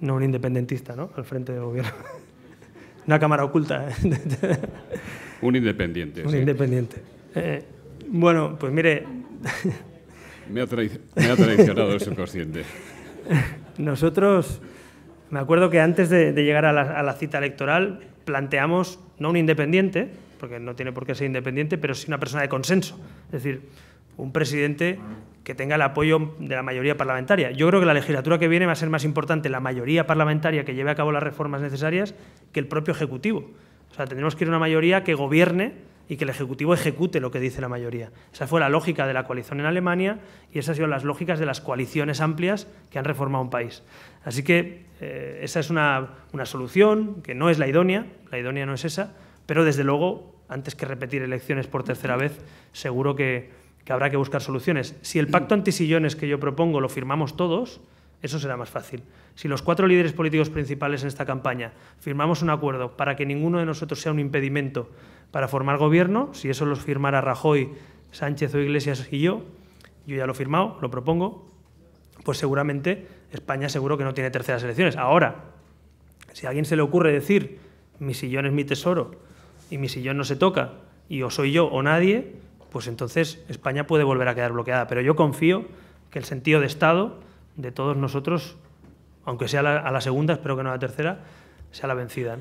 no un independentista, ¿no? Al frente del gobierno. Una cámara oculta. ¿eh? un independiente. Un independiente. Eh, bueno, pues mire. me, ha traicionado el consciente. Nosotros, me acuerdo que antes de, llegar a la, a la, cita electoral, planteamos no un independiente, porque no tiene por qué ser independiente, pero sí una persona de consenso. Es decir, un presidente que tenga el apoyo de la mayoría parlamentaria. Yo creo que la legislatura que viene va a ser más importante la mayoría parlamentaria que lleve a cabo las reformas necesarias que el propio Ejecutivo. O sea, tendremos que ir a una mayoría que gobierne y que el Ejecutivo ejecute lo que dice la mayoría. Esa fue la lógica de la coalición en Alemania y esas han sido las lógicas de las coaliciones amplias que han reformado un país. Así que eh, esa es una, una solución que no es la idónea, la idónea no es esa, pero desde luego, antes que repetir elecciones por tercera vez, seguro que que habrá que buscar soluciones. Si el pacto antisillones que yo propongo lo firmamos todos, eso será más fácil. Si los cuatro líderes políticos principales en esta campaña firmamos un acuerdo para que ninguno de nosotros sea un impedimento para formar gobierno, si eso los firmara Rajoy, Sánchez o Iglesias y yo, yo ya lo he firmado, lo propongo, pues seguramente España seguro que no tiene terceras elecciones. Ahora, si a alguien se le ocurre decir mi sillón es mi tesoro y mi sillón no se toca y o soy yo o nadie, pues entonces España puede volver a quedar bloqueada. Pero yo confío que el sentido de Estado de todos nosotros, aunque sea a la segunda, espero que no a la tercera, sea la vencida.